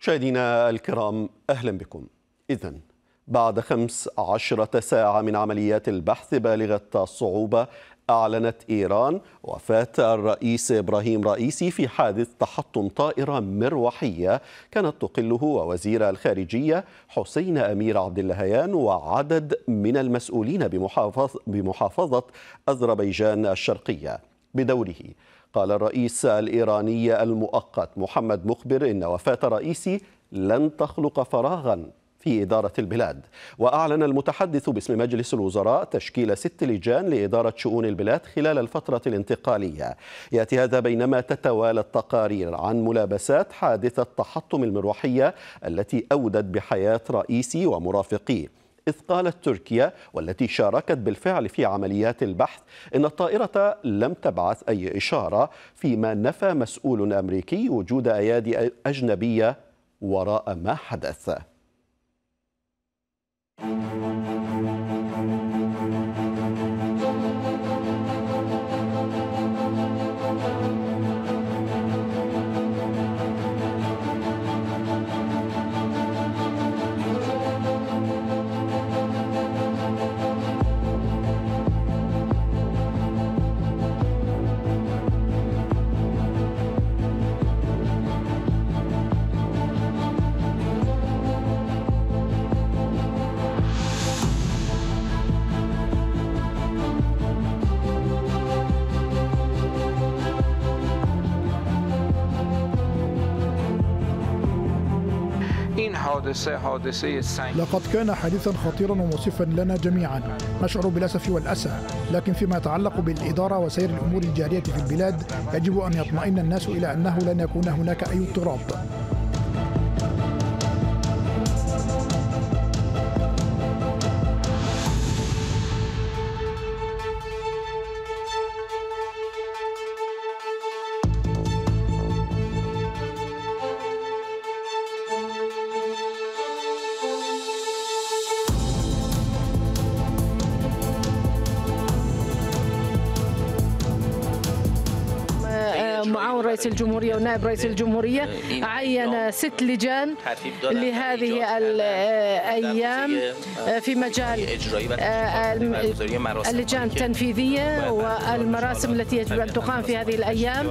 مشاهدينا الكرام أهلا بكم إذا بعد خمس عشرة ساعة من عمليات البحث بالغة الصعوبة أعلنت إيران وفاة الرئيس إبراهيم رئيسي في حادث تحطم طائرة مروحية كانت تقله ووزير الخارجية حسين أمير عبد اللهيان وعدد من المسؤولين بمحافظة أذربيجان الشرقية بدوره قال الرئيس الإيراني المؤقت محمد مخبر إن وفاة رئيسي لن تخلق فراغا في إدارة البلاد وأعلن المتحدث باسم مجلس الوزراء تشكيل ست لجان لإدارة شؤون البلاد خلال الفترة الانتقالية يأتي هذا بينما تتوالى التقارير عن ملابسات حادثة تحطم المروحية التي أودت بحياة رئيسي ومرافقيه إذ قالت تركيا والتي شاركت بالفعل في عمليات البحث إن الطائرة لم تبعث أي إشارة فيما نفى مسؤول أمريكي وجود أيادي أجنبية وراء ما حدث. لقد كان حادثا خطيرا ومصفا لنا جميعا نشعر بالأسف والأسى لكن فيما يتعلق بالإدارة وسير الأمور الجارية في البلاد يجب أن يطمئن الناس إلى أنه لن يكون هناك أي اضطراب رئيس الجمهورية ونائب رئيس الجمهورية عين ست لجان لهذه الأيام آه، في مجال آه، اللجان التنفيذية والمراسم التي يجب أن تقام في هذه الأيام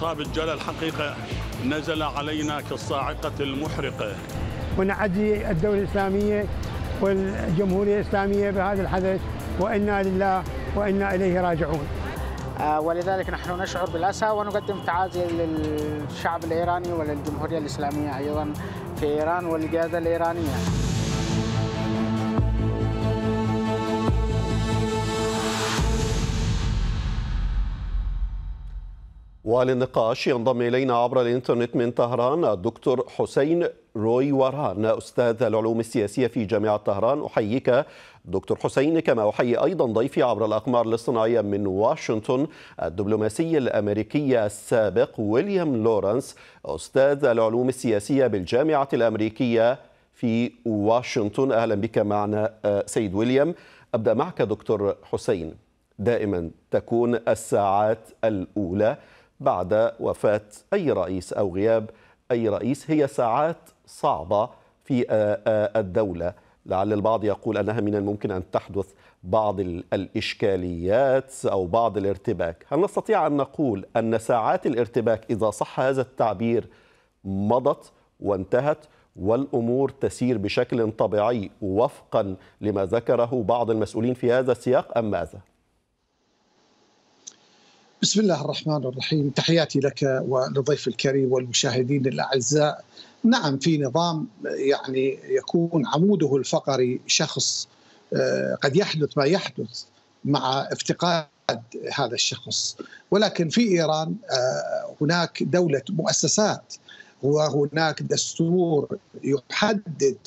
مصاب الجلل حقيقه نزل علينا كالصاعقه المحرقه. ونعدي الدوله الاسلاميه والجمهوريه الاسلاميه بهذا الحدث وانا لله وانا اليه راجعون. آه، ولذلك نحن نشعر بالأسى ونقدم تعازي للشعب الإيراني وللجمهورية الإسلامية أيضا في إيران والقيادة الإيرانية وللنقاش ينضم إلينا عبر الإنترنت من طهران الدكتور حسين روي ورهان أستاذ العلوم السياسية في جامعة طهران أحييك دكتور حسين كما أحيي أيضا ضيفي عبر الأقمار الاصطناعية من واشنطن الدبلوماسي الأمريكي السابق ويليام لورنس أستاذ العلوم السياسية بالجامعة الأمريكية في واشنطن أهلا بك معنا آه، سيد ويليام أبدأ معك دكتور حسين دائما تكون الساعات الأولى بعد وفاة أي رئيس أو غياب أي رئيس هي ساعات صعبة في الدولة لعل البعض يقول أنها من الممكن أن تحدث بعض الإشكاليات أو بعض الارتباك هل نستطيع أن نقول أن ساعات الارتباك إذا صح هذا التعبير مضت وانتهت والأمور تسير بشكل طبيعي وفقا لما ذكره بعض المسؤولين في هذا السياق أم ماذا؟ بسم الله الرحمن الرحيم تحياتي لك ولضيف الكريم والمشاهدين الأعزاء نعم في نظام يعني يكون عموده الفقري شخص آه، قد يحدث ما يحدث مع افتقاد هذا الشخص ولكن في إيران آه، هناك دولة مؤسسات وهناك دستور يحدد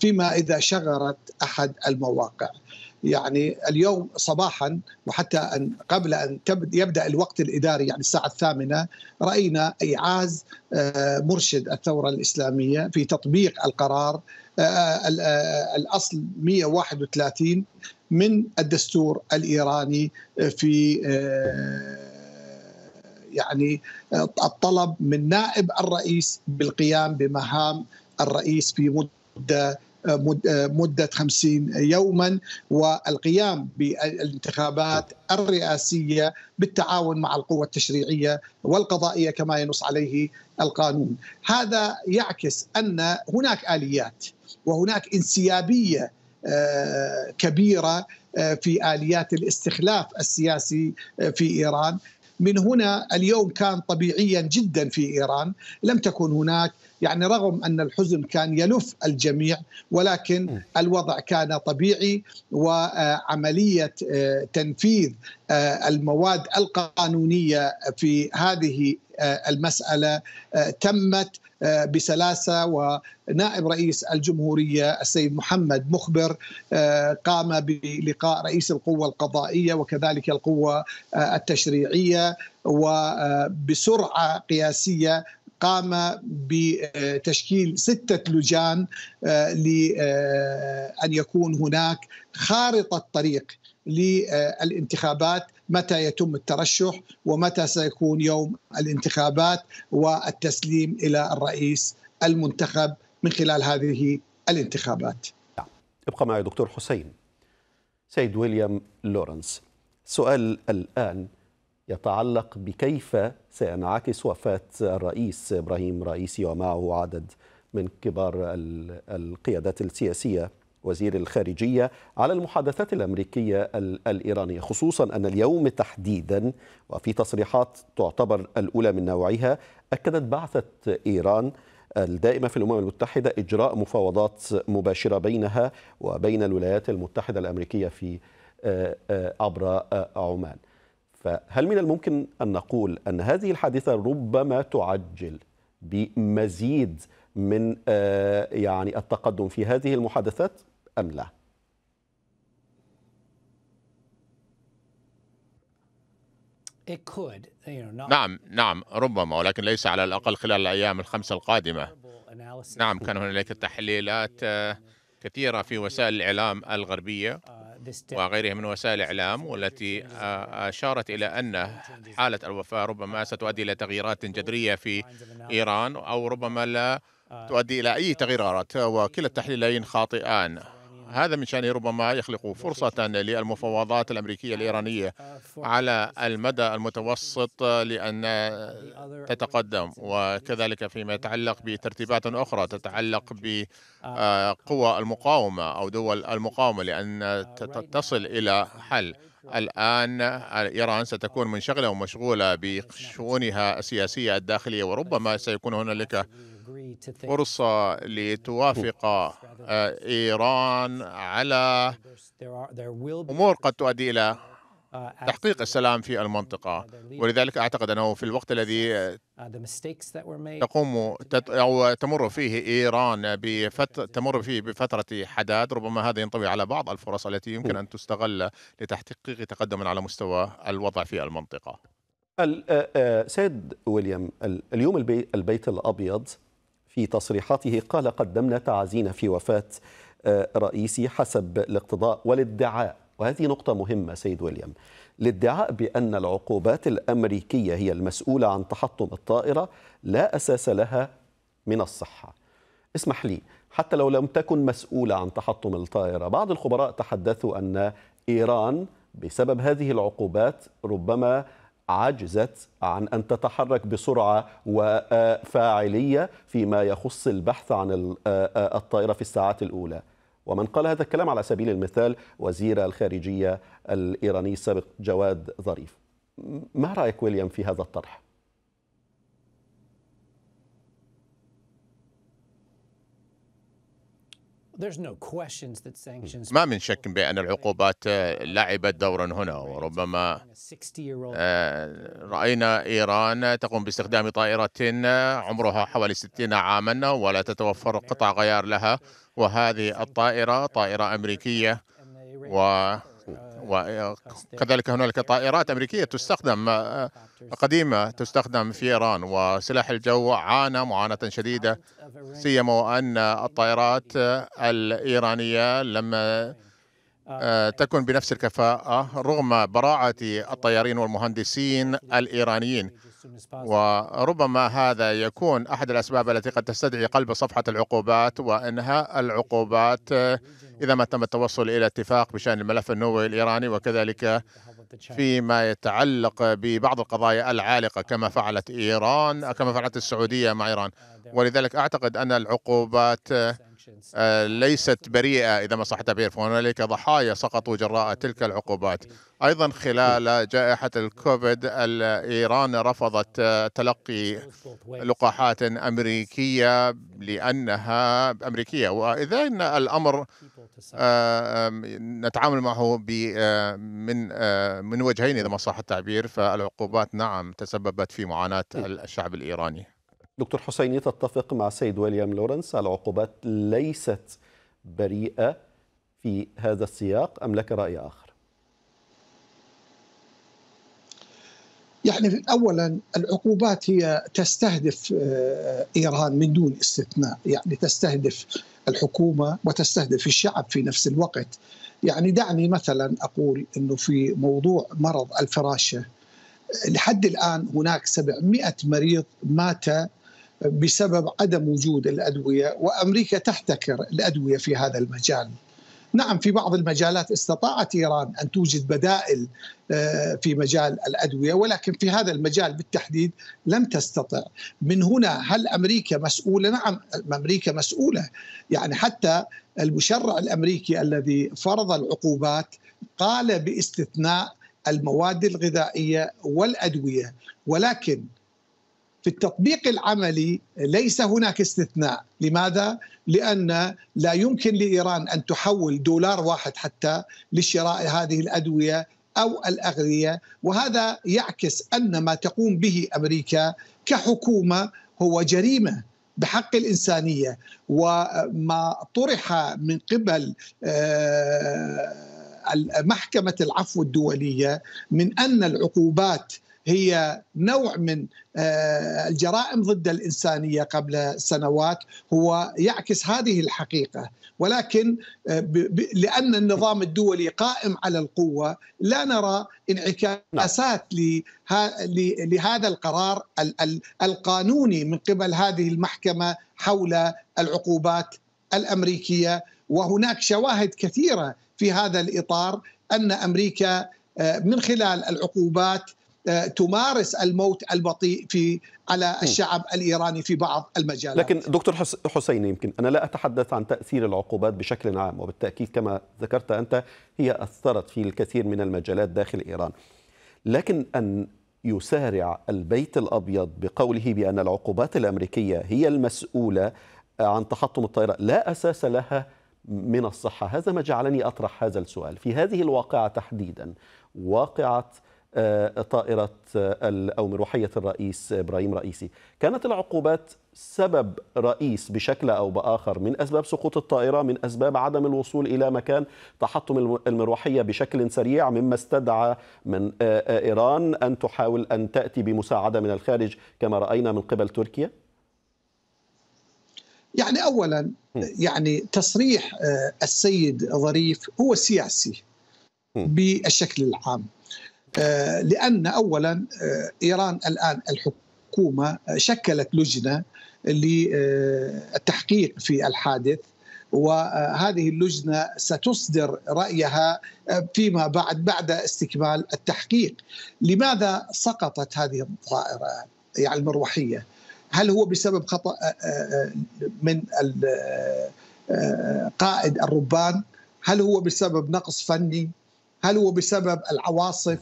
فيما إذا شغرت أحد المواقع يعني اليوم صباحا وحتى أن قبل أن يبدأ الوقت الإداري يعني الساعة الثامنة رأينا إيعاز آه، مرشد الثورة الإسلامية في تطبيق القرار آه، آه، الأصل 131 من الدستور الإيراني في يعني الطلب من نائب الرئيس بالقيام بمهام الرئيس في مده آه، مدة 50 يوما والقيام بالانتخابات الرئاسية بالتعاون مع القوة التشريعية والقضائية كما ينص عليه القانون هذا يعكس أن هناك آليات وهناك انسيابية آه، كبيرة آه، في آليات الاستخلاف السياسي في إيران من هنا اليوم كان طبيعيا جدا في ايران لم تكن هناك يعني رغم أن الحزن كان يلف الجميع ولكن الوضع كان طبيعي وعملية آه، تنفيذ آه، المواد القانونية في هذه آه، المسألة تمت بسلاسه ونائب رئيس الجمهوريه السيد محمد مخبر قام بلقاء رئيس القوه القضائيه وكذلك القوه التشريعيه وبسرعه قياسيه قام بتشكيل ستة لجان آه، لأن آه، يكون هناك خارطة طريق للانتخابات متى يتم الترشح ومتى سيكون يوم الانتخابات والتسليم إلى الرئيس المنتخب من خلال هذه الانتخابات ابقى معي دكتور حسين سيد ويليام لورنس سؤال الآن يتعلق بكيف سينعكس وفاة الرئيس إبراهيم رئيسي ومعه عدد من كبار القيادات السياسية وزير الخارجية على المحادثات الأمريكية الإيرانية خصوصا أن اليوم تحديدا وفي تصريحات تعتبر الأولى من نوعها أكدت بعثة إيران الدائمة في الأمم المتحدة إجراء مفاوضات مباشرة بينها وبين الولايات المتحدة الأمريكية في آه، آه، عبر آه، عمان فهل من الممكن أن نقول أن هذه الحادثة ربما تعجل بمزيد من آه، يعني التقدم في هذه المحادثات أم لا؟ نعم نعم ربما ولكن ليس على الأقل خلال الأيام الخمسة القادمة نعم كان هنالك تحليلات آه، كثيرة في وسائل الإعلام الغربية uh, وغيرها من وسائل الإعلام والتي أشارت إلى أن حالة الوفاة ربما ستؤدي إلى تغييرات جذرية في إيران أو ربما لا تؤدي إلى أي تغييرات وكلا التحليلين خاطئان هذا من شأنه ربما يخلق فرصة للمفاوضات الأمريكية الإيرانية على المدى المتوسط لأن تتقدم وكذلك فيما يتعلق بترتيبات أخرى تتعلق بقوى المقاومة أو دول المقاومة لأن تصل إلى حل الآن إيران ستكون منشغلة ومشغولة بشؤونها السياسية الداخلية وربما سيكون هنالك فرصة لتوافق آه، إيران على أمور قد تؤدي إلى تحقيق السلام في المنطقة ولذلك أعتقد أنه في الوقت الذي تقوم أو تمر فيه إيران بفت... تمر فيه بفترة حداد ربما هذا ينطوي على بعض الفرص التي يمكن أن تستغل لتحقيق تقدم على مستوى الوضع في المنطقة آه، آه، سيد ويليام اليوم البيت الأبيض في تصريحاته قال قدمنا تعزينا في وفاة آه، رئيسي حسب الاقتضاء والادعاء وهذه نقطة مهمة سيد ويليام الادعاء بأن العقوبات الأمريكية هي المسؤولة عن تحطم الطائرة لا أساس لها من الصحة اسمح لي حتى لو لم تكن مسؤولة عن تحطم الطائرة بعض الخبراء تحدثوا أن إيران بسبب هذه العقوبات ربما عجزت عن ان تتحرك بسرعه وفاعليه فيما يخص البحث عن آه، الطائره في الساعات الاولى. ومن قال هذا الكلام على سبيل المثال وزير الخارجيه الايراني السابق جواد ظريف. ما رايك ويليام في هذا الطرح؟ ما من شك بأن العقوبات لعبت دورا هنا وربما آه، رأينا إيران تقوم باستخدام طائرة عمرها حوالي 60 عاما ولا تتوفر قطع غيار لها وهذه الطائرة طائرة أمريكية و وكذلك هنالك طائرات أمريكية تستخدم آه، آه، قديمة تستخدم في إيران آه، وسلاح الجو عانى معاناة شديدة سيما وأن الطائرات الإيرانية لما تكن بنفس الكفاءة رغم براعة الطيارين والمهندسين الإيرانيين وربما هذا يكون احد الاسباب التي قد تستدعي قلب صفحه العقوبات وانهاء العقوبات آه، اذا ما تم التوصل الى اتفاق بشان الملف النووي الايراني وكذلك فيما يتعلق ببعض القضايا العالقه كما فعلت ايران كما فعلت السعوديه مع ايران ولذلك اعتقد ان العقوبات آه، آه، ليست بريئة إذا ما صح تعبير فهنالك ضحايا سقطوا جراء تلك العقوبات أيضا خلال جائحة الكوفيد إيران رفضت آه، تلقي لقاحات أمريكية لأنها أمريكية وإذا إن الأمر آه، نتعامل معه من من وجهين إذا ما صح التعبير فالعقوبات نعم تسببت في معاناة الشعب الإيراني دكتور حسيني تتفق مع السيد ويليام لورنس العقوبات ليست بريئة في هذا السياق أم لك رأي آخر؟ يعني اولا العقوبات هي تستهدف آه، ايران من دون استثناء، يعني تستهدف الحكومه وتستهدف الشعب في نفس الوقت. يعني دعني مثلا اقول انه في موضوع مرض الفراشه لحد الان هناك 700 مريض مات بسبب عدم وجود الادويه وامريكا تحتكر الادويه في هذا المجال. نعم في بعض المجالات استطاعت ايران ان توجد بدائل آه، في مجال الادويه ولكن في هذا المجال بالتحديد لم تستطع. من هنا هل امريكا مسؤوله؟ نعم امريكا مسؤوله. يعني حتى المشرع الامريكي الذي فرض العقوبات قال باستثناء المواد الغذائيه والادويه ولكن في التطبيق العملي ليس هناك استثناء لماذا؟ لأن لا يمكن لإيران أن تحول دولار واحد حتى لشراء هذه الأدوية أو الأغذية وهذا يعكس أن ما تقوم به أمريكا كحكومة هو جريمة بحق الإنسانية وما طرح من قبل آه، محكمة العفو الدولية من أن العقوبات هي نوع من آه، الجرائم ضد الإنسانية قبل سنوات هو يعكس هذه الحقيقة ولكن آه، لأن النظام الدولي قائم على القوة لا نرى انعكاسات نعم. لهذا القرار القانوني من قبل هذه المحكمة حول العقوبات الأمريكية وهناك شواهد كثيرة في هذا الإطار أن أمريكا آه، من خلال العقوبات آه، تمارس الموت البطيء في على الشعب الايراني في بعض المجالات. لكن دكتور حسين يمكن انا لا اتحدث عن تاثير العقوبات بشكل عام وبالتاكيد كما ذكرت انت هي اثرت في الكثير من المجالات داخل ايران. لكن ان يسارع البيت الابيض بقوله بان العقوبات الامريكيه هي المسؤوله عن تحطم الطائره لا اساس لها من الصحه، هذا ما جعلني اطرح هذا السؤال، في هذه الواقعه تحديدا واقعه آه، طائرة آه، أو مروحية الرئيس إبراهيم رئيسي كانت العقوبات سبب رئيس بشكل أو بآخر من أسباب سقوط الطائرة من أسباب عدم الوصول إلى مكان تحطم المروحية بشكل سريع مما استدعى من آه، إيران أن تحاول أن تأتي بمساعدة من الخارج كما رأينا من قبل تركيا يعني أولا يعني تصريح السيد ظريف هو سياسي بالشكل العام آه، لأن أولا آه، إيران الآن الحكومة شكلت لجنة للتحقيق آه، في الحادث وهذه اللجنه ستصدر رايها فيما بعد بعد استكمال التحقيق. لماذا سقطت هذه الطائره يعني المروحيه؟ هل هو بسبب خطا من قائد الربان؟ هل هو بسبب نقص فني؟ هل هو بسبب العواصف؟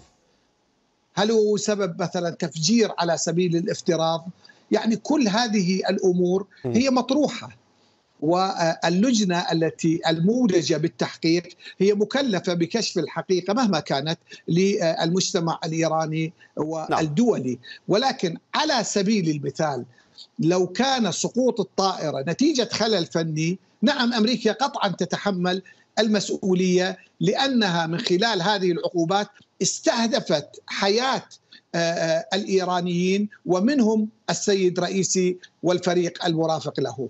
هل هو سبب مثلا تفجير على سبيل الافتراض يعني كل هذه الامور هي مطروحه واللجنه التي المولجه بالتحقيق هي مكلفه بكشف الحقيقه مهما كانت للمجتمع الايراني نعم. والدولي ولكن على سبيل المثال لو كان سقوط الطائره نتيجه خلل فني نعم امريكا قطعا تتحمل المسؤوليه لانها من خلال هذه العقوبات استهدفت حياه آه، آه، الايرانيين ومنهم السيد رئيسي والفريق المرافق له.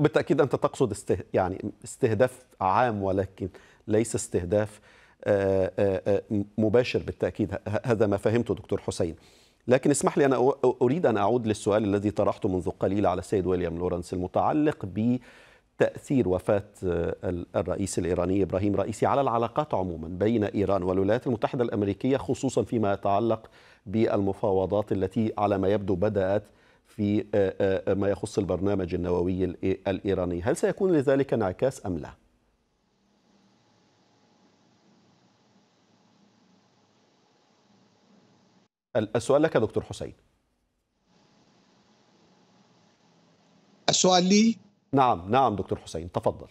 بالتاكيد انت تقصد استه... يعني استهداف عام ولكن ليس استهداف آه، مباشر بالتاكيد هذا ما فهمته دكتور حسين. لكن اسمح لي انا اريد ان اعود للسؤال الذي طرحته منذ قليل على السيد ويليام لورنس المتعلق ب تأثير وفاة آه، الرئيس الإيراني إبراهيم رئيسي على العلاقات عموما بين إيران والولايات المتحدة الأمريكية خصوصا فيما يتعلق بالمفاوضات التي على ما يبدو بدأت في آه، آه، ما يخص البرنامج النووي الإيراني هل سيكون لذلك انعكاس أم لا؟ السؤال لك دكتور حسين السؤال لي نعم نعم دكتور حسين تفضل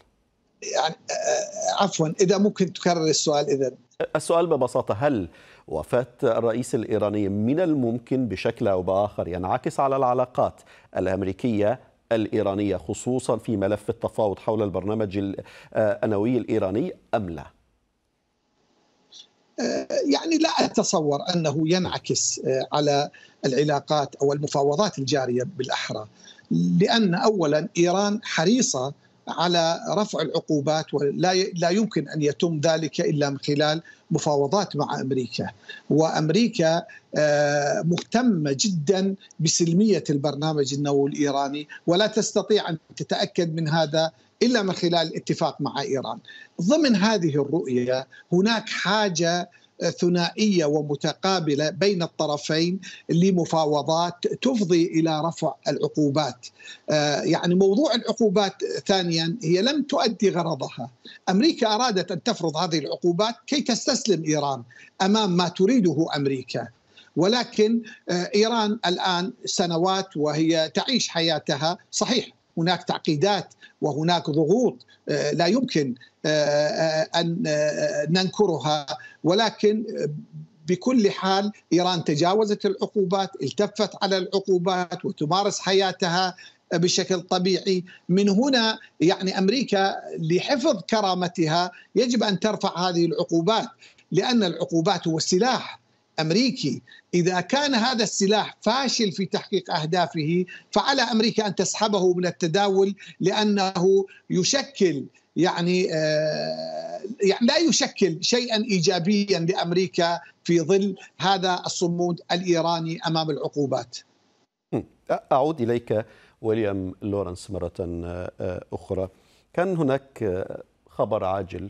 يعني آه، آه، عفوا اذا ممكن تكرر السؤال اذا السؤال ببساطه هل وفاه الرئيس الايراني من الممكن بشكل او باخر ينعكس على العلاقات الامريكيه الايرانيه خصوصا في ملف التفاوض حول البرنامج آه، النووي الايراني ام لا؟ يعني لا اتصور انه ينعكس على العلاقات او المفاوضات الجاريه بالاحرى لان اولا ايران حريصه على رفع العقوبات ولا لا يمكن ان يتم ذلك الا من خلال مفاوضات مع امريكا وامريكا آه، مهتمه جدا بسلميه البرنامج النووي الايراني ولا تستطيع ان تتاكد من هذا الا من خلال الاتفاق مع ايران. ضمن هذه الرؤيه هناك حاجه ثنائيه ومتقابله بين الطرفين لمفاوضات تفضي الى رفع العقوبات. آه، يعني موضوع العقوبات ثانيا هي لم تؤدي غرضها. امريكا ارادت ان تفرض هذه العقوبات كي تستسلم ايران امام ما تريده امريكا. ولكن آه، ايران الان سنوات وهي تعيش حياتها صحيح هناك تعقيدات وهناك ضغوط آه، لا يمكن آه، آه، ان ننكرها ولكن بكل حال ايران تجاوزت العقوبات، التفت على العقوبات وتمارس حياتها بشكل طبيعي، من هنا يعني امريكا لحفظ كرامتها يجب ان ترفع هذه العقوبات، لان العقوبات هو السلاح امريكي اذا كان هذا السلاح فاشل في تحقيق اهدافه فعلى امريكا ان تسحبه من التداول لانه يشكل يعني آه، يعني لا يشكل شيئا ايجابيا لامريكا في ظل هذا الصمود الايراني امام العقوبات. اعود اليك ويليام لورنس مره آه، اخرى. كان هناك آه، خبر عاجل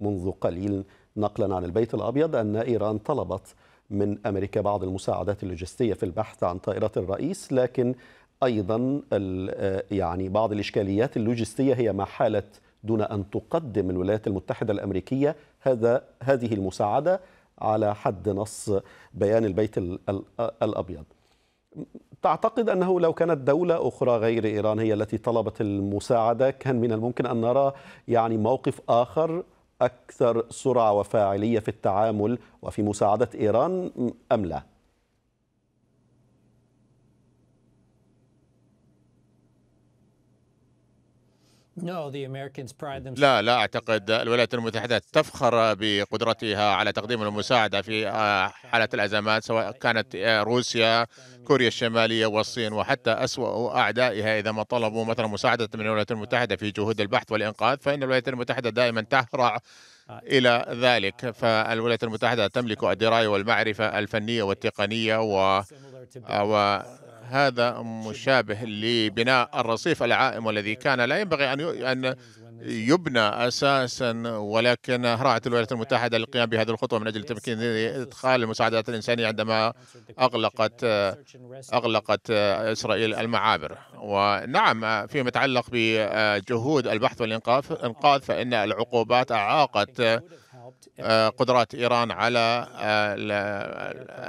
منذ قليل نقلا عن البيت الابيض ان ايران طلبت من أمريكا بعض المساعدات اللوجستية في البحث عن طائرات الرئيس لكن أيضا آه، يعني بعض الإشكاليات اللوجستية هي ما حالت دون أن تقدم الولايات المتحدة الأمريكية هذا هذه المساعدة على حد نص بيان البيت الأبيض تعتقد أنه لو كانت دولة أخرى غير إيران هي التي طلبت المساعدة كان من الممكن أن نرى يعني موقف آخر أكثر سرعة وفاعلية في التعامل وفي مساعدة إيران أم لا؟ لا لا أعتقد الولايات المتحدة تفخر بقدرتها على تقديم المساعدة في آه، حالة الأزمات سواء كانت آه، روسيا كوريا الشمالية والصين وحتى أسوأ أعدائها إذا ما طلبوا مثلا مساعدة من الولايات المتحدة في جهود البحث والإنقاذ فإن الولايات المتحدة دائما تهرع إلى ذلك فالولايات المتحدة تملك الدراية والمعرفة الفنية والتقنية و... وهذا مشابه لبناء الرصيف العائم الذي كان لا ينبغي أن أن يبنى اساسا ولكن هرعت الولايات المتحده للقيام بهذه الخطوه من اجل تمكين ادخال المساعدات الانسانيه عندما اغلقت اغلقت اسرائيل المعابر ونعم فيما يتعلق بجهود البحث والانقاذ فان العقوبات اعاقت آه، قدرات إيران على آه،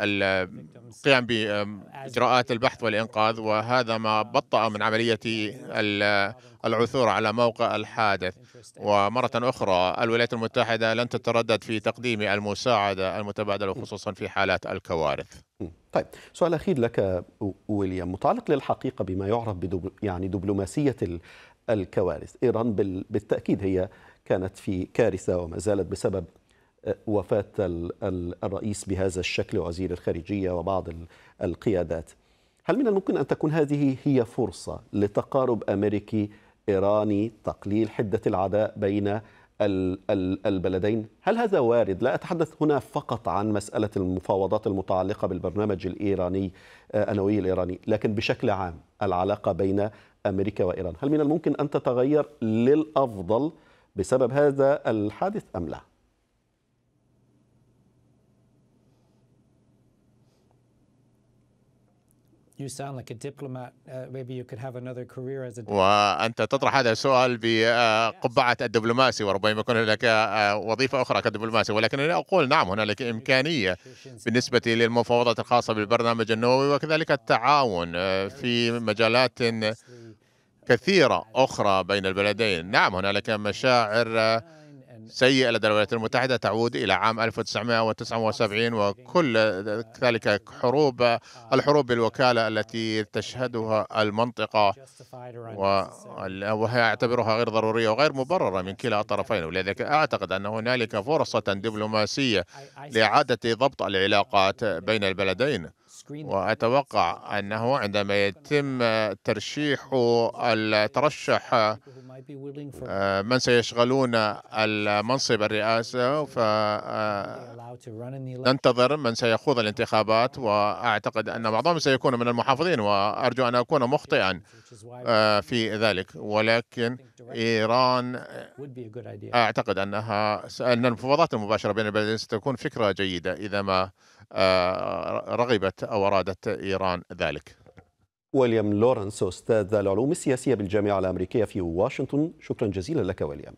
القيام بإجراءات البحث والإنقاذ وهذا ما بطأ من عملية العثور على موقع الحادث ومرة أخرى الولايات المتحدة لن تتردد في تقديم المساعدة المتبادلة خصوصا في حالات الكوارث طيب سؤال أخير لك ويليام متعلق للحقيقة بما يعرف بدبل يعني دبلوماسية الكوارث إيران بالتأكيد هي كانت في كارثة وما زالت بسبب آه، وفاة الرئيس بهذا الشكل ووزير الخارجية وبعض القيادات هل من الممكن أن تكون هذه هي فرصة لتقارب أمريكي إيراني تقليل حدة العداء بين البلدين هل هذا وارد؟ لا أتحدث هنا فقط عن مسألة المفاوضات المتعلقة بالبرنامج الإيراني آه، النووي الإيراني لكن بشكل عام العلاقة بين أمريكا وإيران هل من الممكن أن تتغير للأفضل؟ بسبب هذا الحادث أم لا uh, وأنت تطرح هذا السؤال بقبعة آه، الدبلوماسي وربما يكون هناك آه، آه، وظيفة أخرى كدبلوماسي ولكن أنا أقول نعم هنالك إمكانية بالنسبة للمفاوضات الخاصة بالبرنامج النووي وكذلك التعاون في مجالات كثيرة أخرى بين البلدين نعم هنالك مشاعر سيئة لدى الولايات المتحدة تعود إلى عام 1979 وكل ذلك حروب الحروب بالوكالة التي تشهدها المنطقة وهي يعتبرها غير ضرورية وغير مبررة من كلا الطرفين ولذلك أعتقد أن هنالك فرصة دبلوماسية لإعادة ضبط العلاقات بين البلدين وأتوقع أنه عندما يتم ترشيح الترشح آه، من سيشغلون المنصب الرئاسة فننتظر آه، من سيخوض الانتخابات وأعتقد أن معظمهم سيكون من المحافظين وأرجو أن أكون مخطئا آه، في ذلك ولكن إيران أعتقد أنها أن المفاوضات المباشرة بين البلدين ستكون فكرة جيدة إذا ما آه، رغبت أو أرادت إيران ذلك وليام لورنس أستاذ العلوم السياسية بالجامعة الأمريكية في واشنطن شكرا جزيلا لك وليام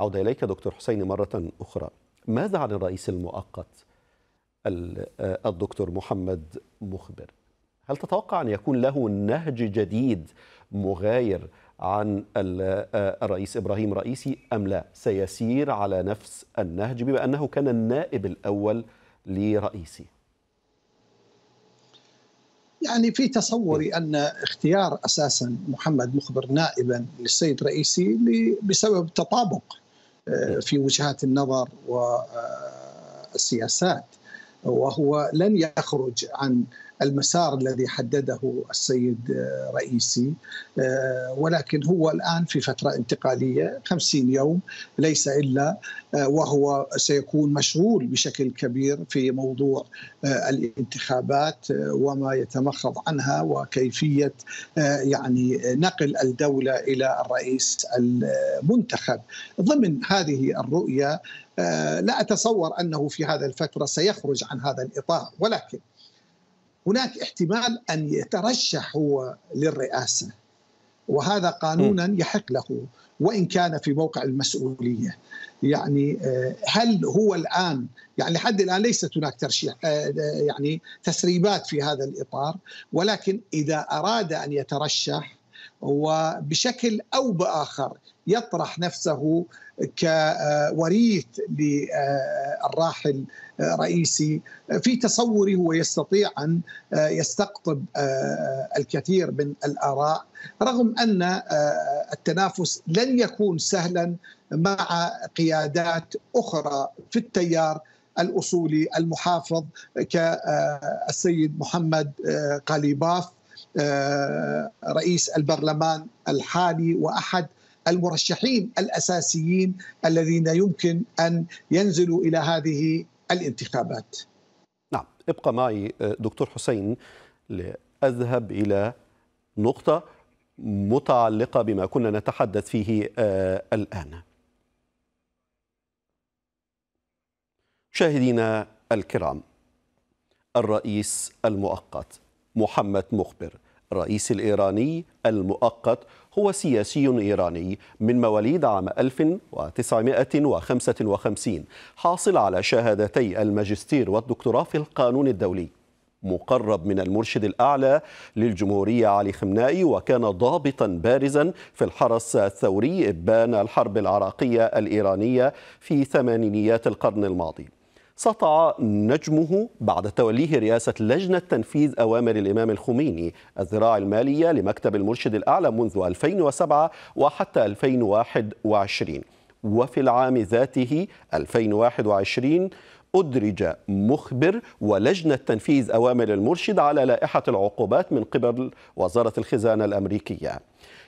عودة إليك دكتور حسين مرة أخرى ماذا عن الرئيس المؤقت آه، الدكتور محمد مخبر هل تتوقع أن يكون له نهج جديد مغاير عن آه، الرئيس إبراهيم رئيسي أم لا سيسير على نفس النهج بما أنه كان النائب الأول لرئيسي يعني في تصوري ان اختيار اساسا محمد مخبر نائبا للسيد رئيسي بسبب تطابق آه، في وجهات النظر والسياسات آه، وهو لن يخرج عن المسار الذي حدده السيد آه، رئيسي آه، ولكن هو الآن في فترة انتقالية 50 يوم ليس إلا آه، وهو سيكون مشغول بشكل كبير في موضوع الانتخابات وما يتمخض عنها وكيفية يعني نقل الدولة إلى الرئيس المنتخب ضمن هذه الرؤية لا أتصور أنه في هذا الفترة سيخرج عن هذا الإطار ولكن هناك احتمال أن يترشح هو للرئاسة وهذا قانونا يحق له وإن كان في موقع المسؤولية يعني آه، هل هو الآن يعني لحد الآن ليست هناك ترشيح آه، آه، يعني تسريبات في هذا الإطار ولكن إذا أراد أن يترشح وبشكل أو بآخر يطرح نفسه كوريث للراحل رئيسي في تصوري هو يستطيع أن آه، يستقطب آه، الكثير من الآراء رغم أن آه، التنافس لن يكون سهلا مع قيادات أخرى في التيار الأصولي المحافظ كالسيد محمد قليباف رئيس البرلمان الحالي وأحد المرشحين الاساسيين الذين يمكن ان ينزلوا الى هذه الانتخابات نعم ابقى معي آه، دكتور حسين لأذهب إلى نقطة متعلقة بما كنا نتحدث فيه آه، الآن مشاهدينا الكرام الرئيس المؤقت محمد مخبر الرئيس الإيراني المؤقت هو سياسي إيراني من مواليد عام 1955 حاصل على شهادتي الماجستير والدكتوراه في القانون الدولي مقرب من المرشد الأعلى للجمهورية علي خمنائي وكان ضابطا بارزا في الحرس الثوري إبان الحرب العراقية الإيرانية في ثمانينيات القرن الماضي سطع نجمه بعد توليه رئاسة لجنة تنفيذ أوامر الإمام الخميني الذراع المالية لمكتب المرشد الأعلى منذ 2007 وحتى 2021 وفي العام ذاته 2021 أدرج مخبر ولجنة تنفيذ أوامر المرشد على لائحة العقوبات من قبل وزارة الخزانة الأمريكية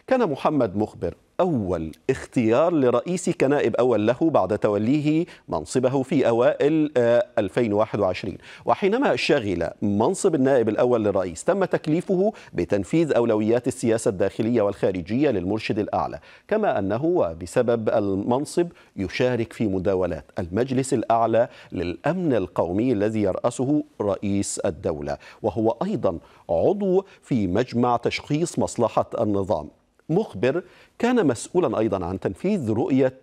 كان محمد مخبر أول اختيار لرئيس كنائب أول له بعد توليه منصبه في أوائل 2021 آه، وحينما شغل منصب النائب الأول للرئيس تم تكليفه بتنفيذ أولويات السياسة الداخلية والخارجية للمرشد الأعلى كما أنه بسبب المنصب يشارك في مداولات المجلس الأعلى للأمن القومي الذي يرأسه رئيس الدولة وهو أيضا عضو في مجمع تشخيص مصلحة النظام مخبر كان مسؤولا أيضا عن تنفيذ رؤية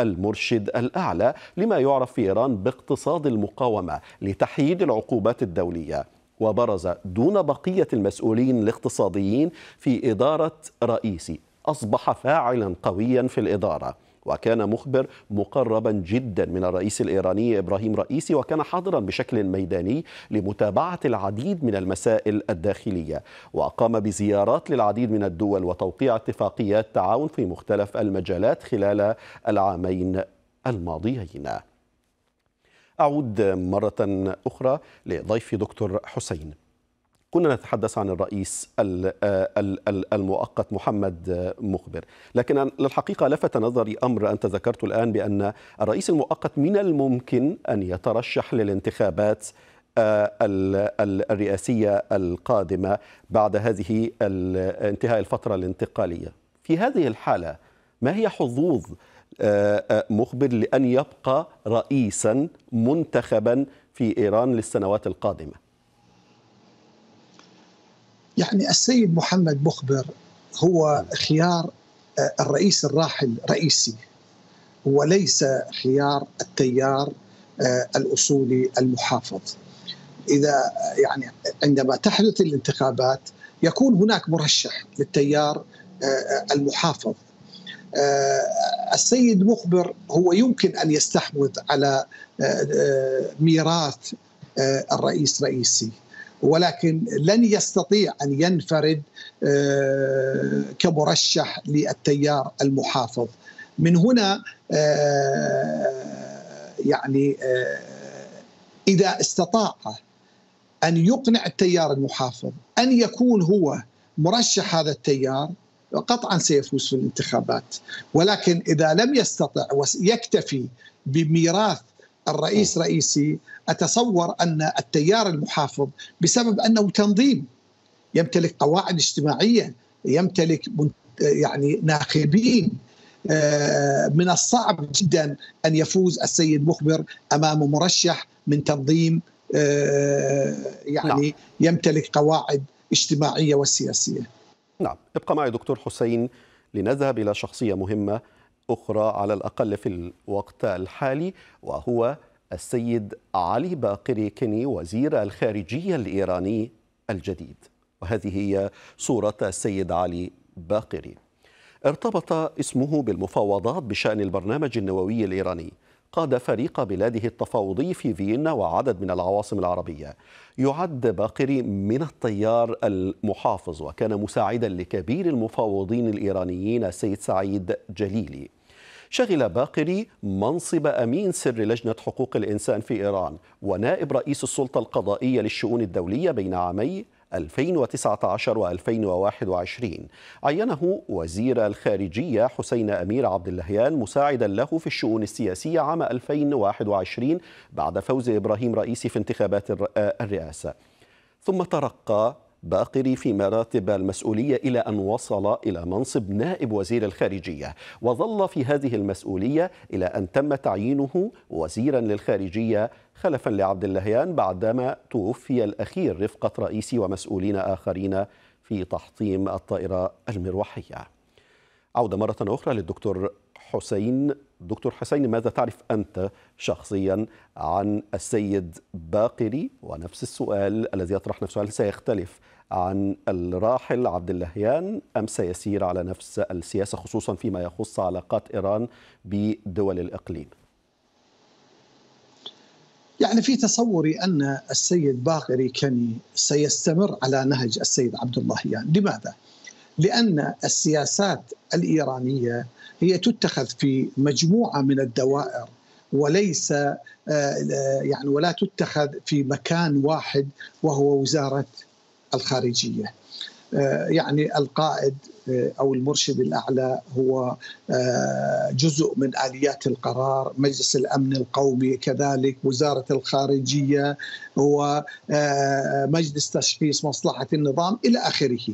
المرشد الأعلى لما يعرف في إيران باقتصاد المقاومة لتحييد العقوبات الدولية وبرز دون بقية المسؤولين الاقتصاديين في إدارة رئيسي أصبح فاعلا قويا في الإدارة وكان مخبر مقربا جدا من الرئيس الإيراني إبراهيم رئيسي وكان حاضرا بشكل ميداني لمتابعة العديد من المسائل الداخلية وقام بزيارات للعديد من الدول وتوقيع اتفاقيات تعاون في مختلف المجالات خلال العامين الماضيين أعود مرة أخرى لضيفي دكتور حسين كنا نتحدث عن الرئيس آه، المؤقت محمد مخبر لكن للحقيقة لفت نظري أمر أنت ذكرته الآن بأن الرئيس المؤقت من الممكن أن يترشح للانتخابات آه، الرئاسية القادمة بعد هذه انتهاء الفترة الانتقالية في هذه الحالة ما هي حظوظ آه، مخبر لأن يبقى رئيسا منتخبا في إيران للسنوات القادمة يعني السيد محمد مخبر هو نعم. خيار آه، الرئيس الراحل رئيسي وليس خيار التيار آه، الاصولي المحافظ. اذا يعني عندما تحدث الانتخابات يكون هناك مرشح للتيار آه، المحافظ. السيد مخبر هو يمكن ان يستحوذ على ميراث الرئيس رئيسي ولكن لن يستطيع ان ينفرد آه، كمرشح للتيار المحافظ من هنا آه، يعني آه، اذا استطاع ان يقنع التيار المحافظ ان يكون هو مرشح هذا التيار قطعا سيفوز في الانتخابات ولكن اذا لم يستطع ويكتفي بميراث الرئيس رئيسي أتصور أن التيار المحافظ بسبب أنه تنظيم يمتلك قواعد اجتماعية يمتلك يعني ناخبين آه، من الصعب جدا أن يفوز السيد مخبر أمام مرشح من تنظيم آه، يعني نعم. يمتلك قواعد اجتماعية وسياسية نعم ابقى معي دكتور حسين لنذهب إلى شخصية مهمة أخرى على الأقل في الوقت الحالي وهو السيد علي باقري كيني وزير الخارجية الإيراني الجديد وهذه هي صورة السيد علي باقري ارتبط اسمه بالمفاوضات بشأن البرنامج النووي الإيراني قاد فريق بلاده التفاوضي في فيينا وعدد من العواصم العربية يعد باقري من الطيار المحافظ وكان مساعدا لكبير المفاوضين الإيرانيين السيد سعيد جليلي شغل باقري منصب أمين سر لجنة حقوق الإنسان في إيران ونائب رئيس السلطة القضائية للشؤون الدولية بين عامي 2019 و 2021 عينه وزير الخارجية حسين أمير عبد اللهيان مساعدا له في الشؤون السياسية عام 2021 بعد فوز إبراهيم رئيسي في انتخابات آه، الرئاسة ثم ترقى باقري في مراتب المسؤولية إلى أن وصل إلى منصب نائب وزير الخارجية وظل في هذه المسؤولية إلى أن تم تعيينه وزيرا للخارجية خلفا لعبد اللهيان بعدما توفي الأخير رفقة رئيسي ومسؤولين آخرين في تحطيم الطائرة المروحية عودة مرة أخرى للدكتور حسين دكتور حسين ماذا تعرف أنت شخصيا عن السيد باقري ونفس السؤال الذي يطرح نفسه هل سيختلف عن الراحل عبد اللهيان ام سيسير على نفس السياسة خصوصا فيما يخص علاقات إيران بدول الإقليم يعني في تصوري أن السيد باقري كني سيستمر على نهج السيد عبد اللهيان لماذا؟ لأن السياسات الإيرانية هي تتخذ في مجموعة من الدوائر وليس آه، يعني ولا تتخذ في مكان واحد وهو وزاره الخارجيه آه، يعني القائد آه، او المرشد الاعلى هو آه، جزء من اليات القرار، مجلس الامن القومي كذلك، وزاره الخارجيه هو مجلس تشخيص مصلحه النظام الى اخره.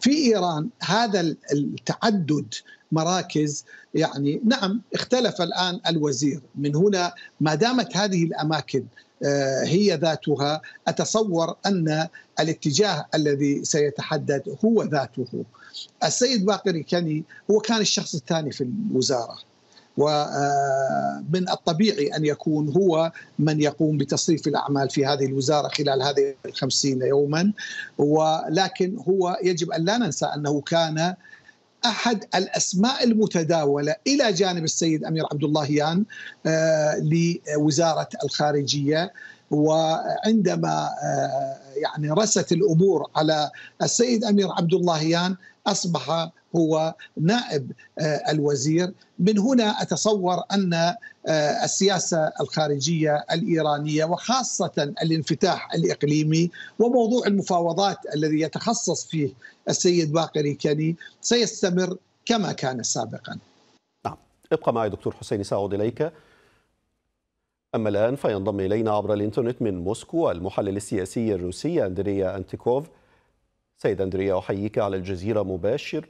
في ايران هذا التعدد مراكز يعني نعم اختلف الان الوزير من هنا ما دامت هذه الاماكن آه، هي ذاتها اتصور ان الاتجاه الذي سيتحدد هو ذاته السيد باقر كني هو كان الشخص الثاني في الوزاره ومن آه، الطبيعي أن يكون هو من يقوم بتصريف الأعمال في هذه الوزارة خلال هذه الخمسين يوما ولكن هو يجب أن لا ننسى أنه كان احد الاسماء المتداوله الى جانب السيد امير عبد الله يان آه، لوزاره الخارجيه وعندما آه، يعني رست الامور على السيد امير عبد الله يان أصبح هو نائب آه، الوزير من هنا أتصور أن آه، السياسة الخارجية الإيرانية وخاصة الانفتاح الإقليمي وموضوع المفاوضات الذي يتخصص فيه السيد باقري كاني سيستمر كما كان سابقا نعم ابقى معي دكتور حسين سأعود إليك أما الآن فينضم إلينا عبر الإنترنت من موسكو المحلل السياسي الروسي أندريا أنتيكوف سيد أندريا أحييك على الجزيرة مباشر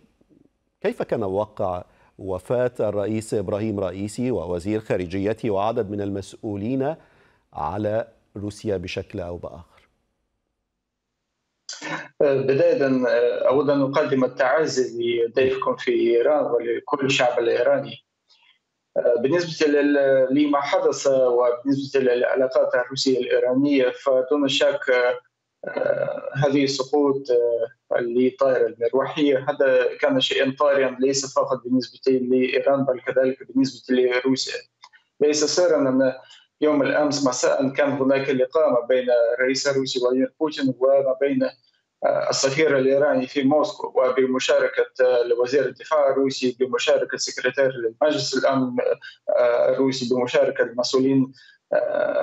كيف كان واقع وفاة الرئيس إبراهيم رئيسي ووزير خارجيته وعدد من المسؤولين على روسيا بشكل أو بآخر بداية أولا أقدم التعازي لضيفكم في إيران ولكل الشعب الإيراني بالنسبة لما حدث وبالنسبة للعلاقات الروسية الإيرانية فدون شك هذه السقوط آه، لطائرة المروحية هذا كان شيئا طارئا ليس فقط بالنسبة لإيران بل كذلك بالنسبة لروسيا ليس سرا أن يوم الأمس مساء كان هناك لقاء ما بين الرئيس الروسي فلاديمير بوتين وما بين آه، السفير الإيراني في موسكو وبمشاركة آه، وزير الدفاع الروسي بمشاركة سكرتير المجلس الأمن الروسي بمشاركة المسؤولين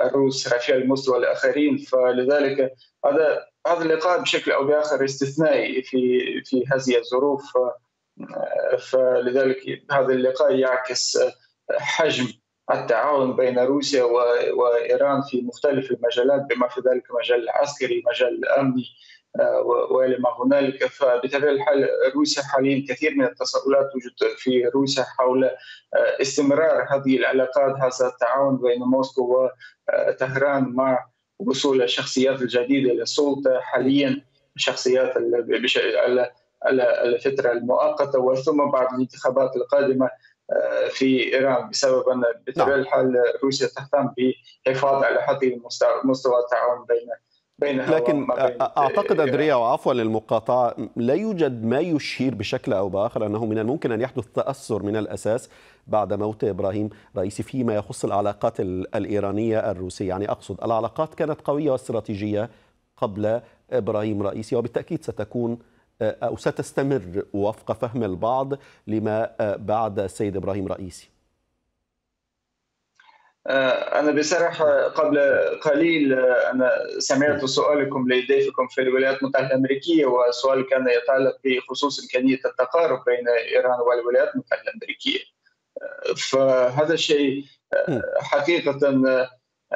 الروس رافائيل موسو والاخرين فلذلك هذا هذا اللقاء بشكل او باخر استثنائي في في هذه الظروف فلذلك هذا اللقاء يعكس حجم التعاون بين روسيا وايران في مختلف المجالات بما في ذلك المجال العسكري المجال الامني آه، والى ما هنالك فبطبيعه الحال روسيا حاليا كثير من التساؤلات توجد في روسيا حول آه، استمرار هذه العلاقات هذا التعاون بين موسكو وطهران مع وصول الشخصيات الجديده للسلطه حاليا شخصيات على الفتره المؤقته وثم بعد الانتخابات القادمه آه، في ايران بسبب ان بطبيعه نعم. الحال روسيا تهتم بحفاظ على هذه المستوى التعاون بين لكن اعتقد اندريا وعفوا للمقاطعه لا يوجد ما يشير بشكل او باخر انه من الممكن ان يحدث تاثر من الاساس بعد موت ابراهيم رئيسي فيما يخص العلاقات الايرانيه الروسيه، يعني اقصد العلاقات كانت قويه واستراتيجيه قبل ابراهيم رئيسي وبالتاكيد ستكون او ستستمر وفق فهم البعض لما بعد السيد ابراهيم رئيسي. آه، أنا بصراحة قبل قليل آه، أنا سمعت سؤالكم لضيفكم في الولايات المتحدة الأمريكية وسؤال كان يتعلق بخصوص إمكانية التقارب بين إيران والولايات المتحدة الأمريكية آه، فهذا الشيء حقيقة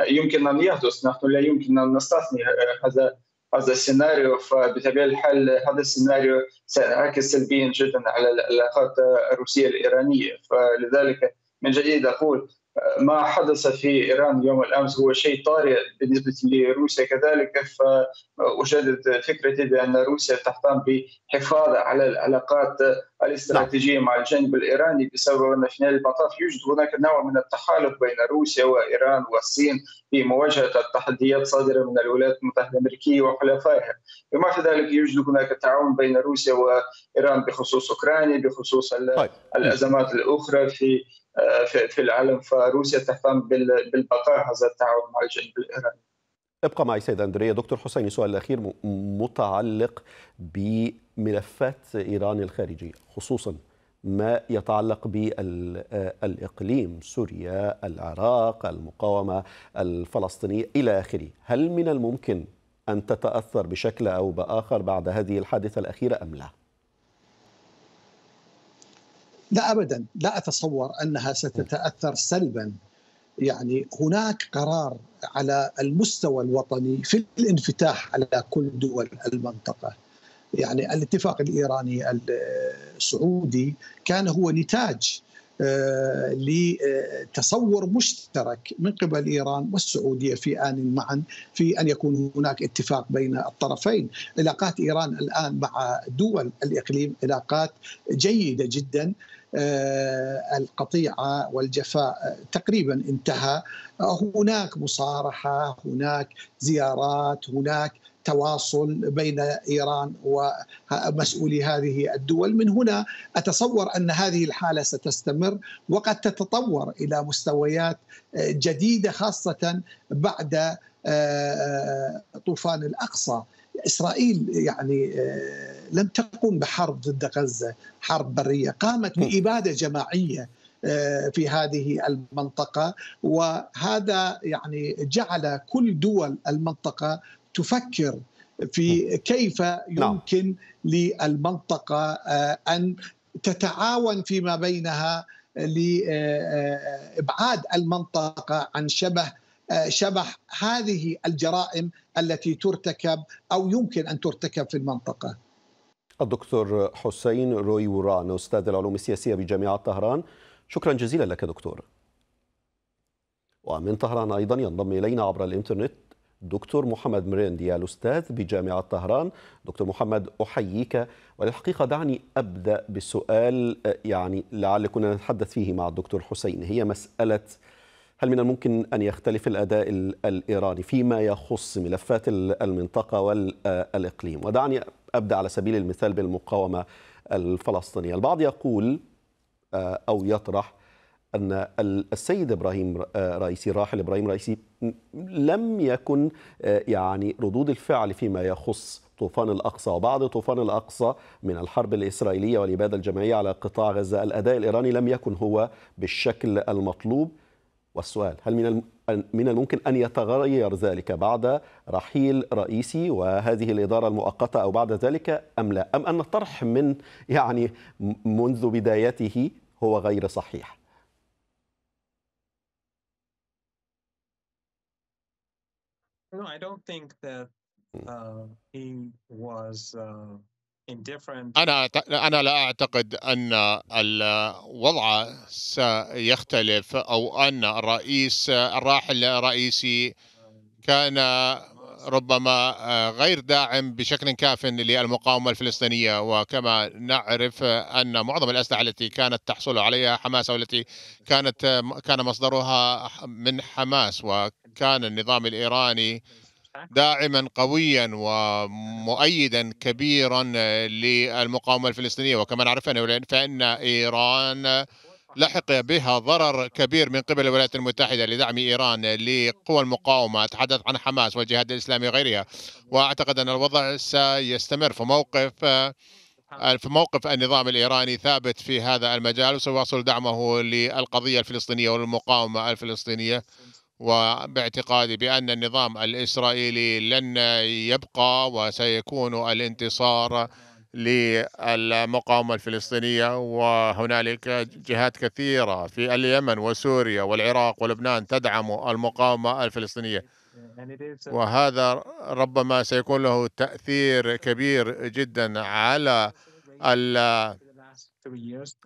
يمكن أن يحدث نحن لا يمكن أن نستثني هذا هذا السيناريو فبطبيعة الحال هذا السيناريو سينعكس سلبيا جدا على العلاقات الروسية الإيرانية فلذلك من جديد أقول ما حدث في ايران يوم الامس هو شيء طارئ بالنسبه لروسيا كذلك فاجدد فكرتي بان روسيا تهتم بحفاظ على العلاقات الاستراتيجيه مع الجانب الايراني بسبب ان في نهايه المطاف يوجد هناك نوع من التحالف بين روسيا وايران والصين في مواجهه التحديات صادره من الولايات المتحده الامريكيه وحلفائها، بما في ذلك يوجد هناك تعاون بين روسيا وايران بخصوص اوكرانيا بخصوص طيب. الازمات الاخرى في آه، في العالم فروسيا تهتم بالبقاء هذا التعاون مع الجانب الايراني ابقى معي سيد اندريا دكتور حسيني سؤال الاخير متعلق بملفات ايران الخارجيه خصوصا ما يتعلق بالاقليم سوريا العراق المقاومه الفلسطينيه الى اخره هل من الممكن ان تتاثر بشكل او باخر بعد هذه الحادثه الاخيره ام لا لا ابدا لا اتصور انها ستتاثر سلبا يعني هناك قرار على المستوى الوطني في الانفتاح على كل دول المنطقه يعني الاتفاق الايراني السعودي كان هو نتاج آه، لتصور مشترك من قبل ايران والسعوديه في ان معا في ان يكون هناك اتفاق بين الطرفين، علاقات ايران الان مع دول الاقليم علاقات جيده جدا آه، القطيعه والجفاء تقريبا انتهى، هناك مصارحه، هناك زيارات، هناك تواصل بين ايران ومسؤولي هذه الدول، من هنا اتصور ان هذه الحاله ستستمر وقد تتطور الى مستويات جديده خاصه بعد آه، آه، طوفان الاقصى. اسرائيل يعني آه، لم تقم بحرب ضد غزه، حرب بريه، قامت باباده جماعيه في هذه المنطقه وهذا يعني جعل كل دول المنطقه تفكر في نعم. كيف نعم. يمكن للمنطقه آه، ان تتعاون فيما بينها لابعاد آه، آه، المنطقه عن شبه شبح هذه الجرائم التي ترتكب او يمكن ان ترتكب في المنطقه. الدكتور حسين روي وران استاذ العلوم السياسيه بجامعه طهران شكرا جزيلا لك دكتور. ومن طهران ايضا ينضم الينا عبر الانترنت دكتور محمد ديال الأستاذ بجامعة طهران دكتور محمد أحييك وللحقيقة دعني أبدأ بسؤال يعني لعل كنا نتحدث فيه مع الدكتور حسين هي مسألة هل من الممكن أن يختلف الأداء الإيراني فيما يخص ملفات المنطقة والإقليم ودعني أبدأ على سبيل المثال بالمقاومة الفلسطينية البعض يقول آه، أو يطرح أن السيد إبراهيم آه، رئيسي الراحل إبراهيم رئيسي لم يكن آه، يعني ردود الفعل فيما يخص طوفان الأقصى وبعد طوفان الأقصى من الحرب الإسرائيلية والإبادة الجماعية على قطاع غزة الأداء الإيراني لم يكن هو بالشكل المطلوب والسؤال هل من من الممكن أن يتغير ذلك بعد رحيل رئيسي وهذه الإدارة المؤقتة أو بعد ذلك أم لا أم أن الطرح من يعني منذ بدايته هو غير صحيح No, I don't think that hmm. uh, he was uh, indifferent. أنا أنا لا أعتقد أن الوضع سيختلف أو أن الرئيس الراحل الرئيسي كان ربما آه، غير داعم بشكل كاف للمقاومة الفلسطينية وكما نعرف آه، أن معظم الأسلحة التي كانت تحصل عليها حماس أو التي كانت آه، كان مصدرها من حماس وكان النظام الإيراني داعما قويا ومؤيدا كبيرا للمقاومة الفلسطينية وكما نعرف فإن إيران لحق بها ضرر كبير من قبل الولايات المتحدة لدعم إيران لقوى المقاومة أتحدث عن حماس والجهاد الإسلامي وغيرها وأعتقد أن الوضع سيستمر في موقف آه، في موقف النظام الإيراني ثابت في هذا المجال وسيواصل دعمه للقضية الفلسطينية والمقاومة الفلسطينية وباعتقادي بأن النظام الإسرائيلي لن يبقى وسيكون الانتصار للمقاومة الفلسطينية وهنالك جهات كثيرة في اليمن وسوريا والعراق ولبنان تدعم المقاومة الفلسطينية وهذا ربما سيكون له تأثير كبير جدا على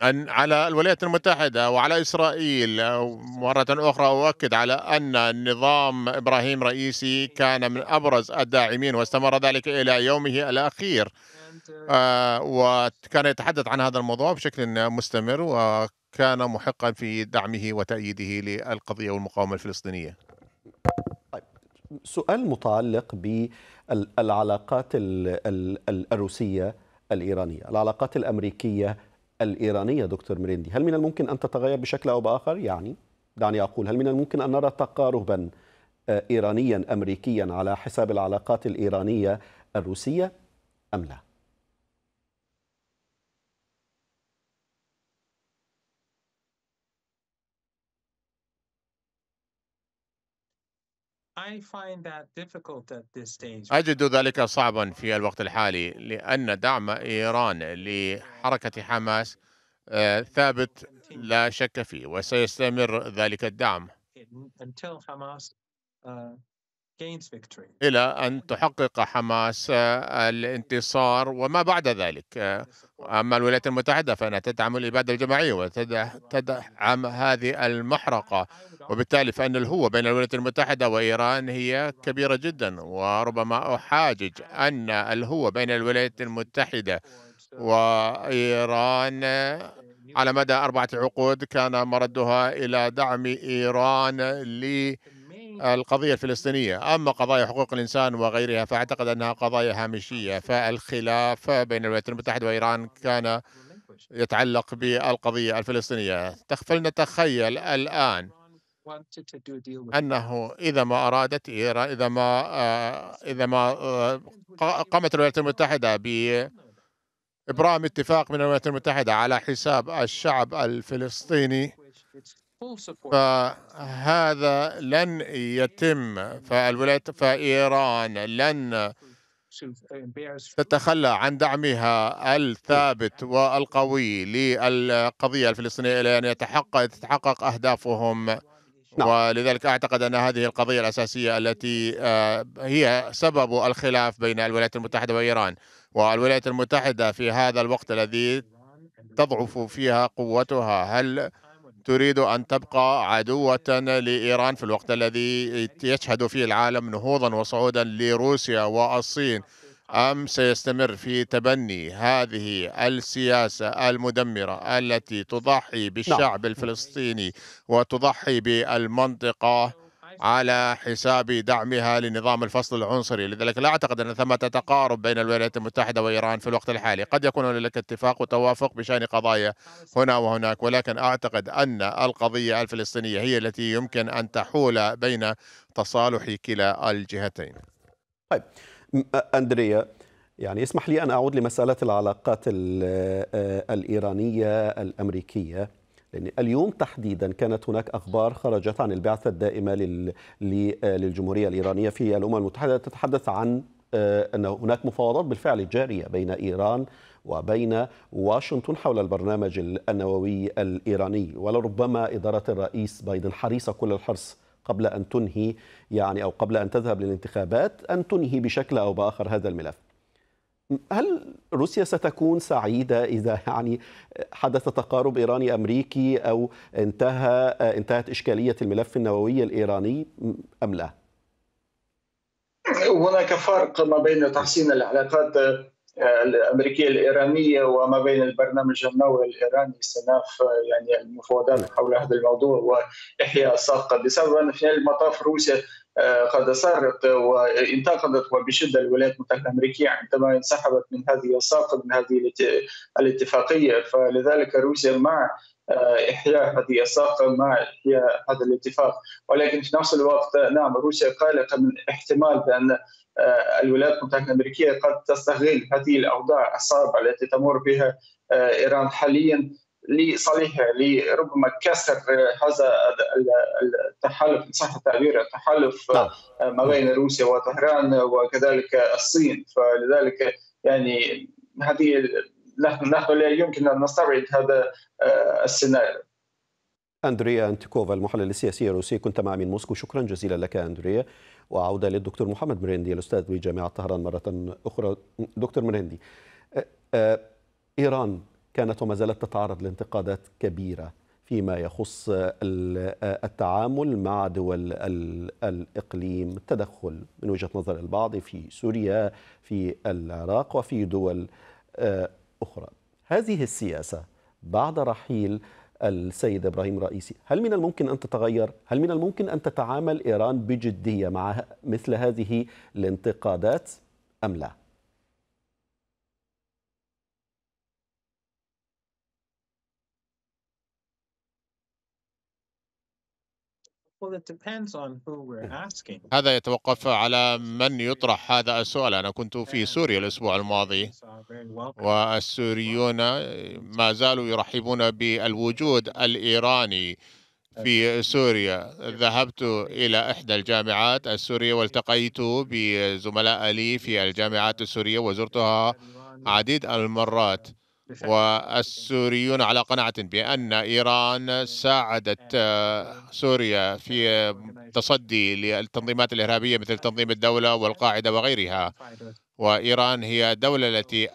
على الولايات المتحدة وعلى إسرائيل مرة أخرى أؤكد على أن نظام إبراهيم رئيسي كان من أبرز الداعمين واستمر ذلك إلى يومه الأخير آه، وكان يتحدث عن هذا الموضوع بشكل مستمر وكان محقا في دعمه وتأييده للقضية والمقاومة الفلسطينية طيب، سؤال متعلق بالعلاقات الروسية الإيرانية العلاقات الأمريكية الإيرانية دكتور مريندي هل من الممكن أن تتغير بشكل أو بآخر يعني دعني أقول هل من الممكن أن نرى تقاربا آه، إيرانيا أمريكيا على حساب العلاقات الإيرانية الروسية أم لا؟ أجد ذلك صعبا في الوقت الحالي لأن دعم إيران لحركة حماس آه، ثابت لا شك فيه وسيستمر ذلك الدعم uh, إلى أن تحقق حماس آه، الانتصار وما بعد ذلك آه، أما الولايات المتحدة فإنها تدعم الإبادة الجماعية وتدعم هذه المحرقة آه. وبالتالي فان الهوه بين الولايات المتحده وايران هي كبيره جدا وربما احاجج ان الهوه بين الولايات المتحده وايران على مدى اربعه عقود كان مردها الى دعم ايران للقضيه الفلسطينيه، اما قضايا حقوق الانسان وغيرها فاعتقد انها قضايا هامشيه، فالخلاف بين الولايات المتحده وايران كان يتعلق بالقضيه الفلسطينيه، فلنتخيل الان أنه إذا ما أرادت إيران إذا ما آه، إذا ما آه، قامت الولايات المتحدة بإبرام اتفاق من الولايات المتحدة على حساب الشعب الفلسطيني فهذا لن يتم فالولايات فإيران لن تتخلى عن دعمها الثابت والقوي للقضية الفلسطينية إلى أن يتحقق تتحقق أهدافهم نعم. ولذلك اعتقد ان هذه القضيه الاساسيه التي آه، هي سبب الخلاف بين الولايات المتحده وايران والولايات المتحده في هذا الوقت الذي تضعف فيها قوتها هل تريد ان تبقى عدوه لايران في الوقت الذي يشهد فيه العالم نهوضا وصعودا لروسيا والصين أم سيستمر في تبني هذه السياسة المدمرة التي تضحي نعم. بالشعب الفلسطيني وتضحي بالمنطقة على حساب دعمها لنظام الفصل العنصري لذلك لا أعتقد أن ثمة تقارب بين الولايات المتحدة وإيران في الوقت الحالي قد يكون هناك اتفاق وتوافق بشأن قضايا هنا وهناك ولكن أعتقد أن القضية الفلسطينية هي التي يمكن أن تحول بين تصالح كلا الجهتين طيب أندريا يعني اسمح لي أن أعود لمسألة العلاقات آه، الإيرانية الأمريكية لأن اليوم تحديدا كانت هناك أخبار خرجت عن البعثة الدائمة للجمهورية الإيرانية في الأمم المتحدة تتحدث عن آه، أن هناك مفاوضات بالفعل جارية بين إيران وبين واشنطن حول البرنامج النووي الإيراني ولربما إدارة الرئيس بايدن حريصة كل الحرص قبل أن تنهي يعني أو قبل أن تذهب للانتخابات أن تنهي بشكل أو بآخر هذا الملف هل روسيا ستكون سعيدة إذا يعني حدث تقارب إيراني أمريكي أو انتهى انتهت إشكالية الملف النووي الإيراني أم لا؟ هناك فرق ما بين تحسين العلاقات الامريكيه الايرانيه وما بين البرنامج النووي الايراني استئناف يعني المفاوضات حول هذا الموضوع واحياء الصفقه بسبب ان في المطاف روسيا آه، قد صارت وانتقدت وبشده الولايات المتحده الامريكيه عندما انسحبت من هذه الصفقه من هذه الاتفاقيه فلذلك روسيا مع آه، احياء هذه الصفقه مع احياء هذا الاتفاق ولكن في نفس الوقت نعم روسيا قلقه من احتمال بان آه، الولايات المتحده الامريكيه قد تستغل هذه الاوضاع الصعبه التي تمر بها آه، ايران حاليا لصالحها لربما كسر هذا التحالف ان صح التعبير التحالف آه، نعم. ما بين نعم. روسيا وطهران وكذلك الصين فلذلك يعني هذه نحن نحن لا يمكن ان نستبعد هذا السيناريو أندريا أنتيكوفا المحلل السياسي الروسي كنت معي من موسكو شكرا جزيلا لك أندريا وعودة للدكتور محمد مرندي الأستاذ بجامعة طهران مرة أخرى دكتور مرندي إيران كانت وما زالت تتعرض لانتقادات كبيرة فيما يخص التعامل مع دول الإقليم التدخل من وجهة نظر البعض في سوريا في العراق وفي دول أخرى هذه السياسة بعد رحيل السيد إبراهيم رئيسي هل من الممكن أن تتغير؟ هل من الممكن أن تتعامل إيران بجدية مع مثل هذه الانتقادات أم لا؟ هذا يتوقف على من يطرح هذا السؤال أنا كنت في سوريا الأسبوع الماضي uh, والسوريون ما زالوا يرحبون بالوجود الإيراني في سوريا ذهبت إلى إحدى الجامعات السورية والتقيت بزملاء لي في الجامعات السورية وزرتها عديد المرات والسوريون على قناعة بأن إيران ساعدت آه، سوريا في آه، تصدي للتنظيمات الإرهابية مثل تنظيم الدولة والقاعدة وغيرها وإيران هي دولة التي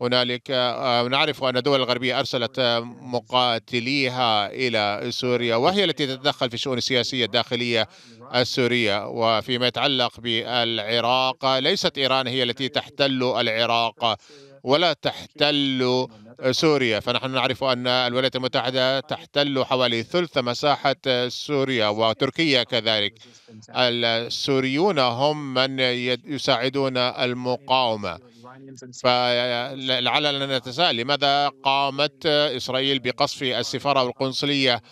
وهنالك آه، نعرف أن الدول الغربية أرسلت آه، مقاتليها إلى سوريا وهي التي تتدخل في الشؤون السياسية الداخلية السورية وفيما يتعلق بالعراق ليست إيران هي التي تحتل العراق ولا تحتل سوريا فنحن نعرف أن الولايات المتحدة تحتل حوالي ثلث مساحة سوريا وتركيا كذلك السوريون هم من يساعدون المقاومة فلعلنا نتساءل لماذا قامت إسرائيل بقصف السفارة والقنصلية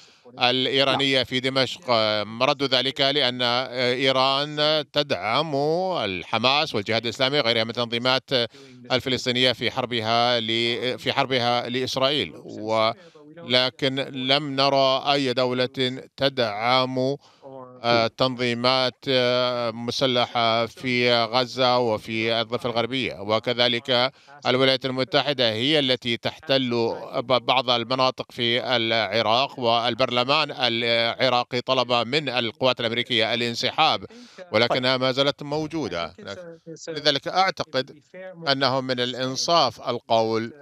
الإيرانية في دمشق مرد ذلك لأن إيران تدعم الحماس والجهاد الإسلامي وغيرها من التنظيمات الفلسطينية في حربها في حربها لإسرائيل و لكن لم نرى أي دولة تدعم آه، تنظيمات آه، مسلحة في غزة وفي الضفة الغربية وكذلك الولايات المتحدة هي التي تحتل بعض المناطق في العراق والبرلمان العراقي طلب من القوات الأمريكية الانسحاب ولكنها ما زالت موجودة لذلك أعتقد أنه من الإنصاف القول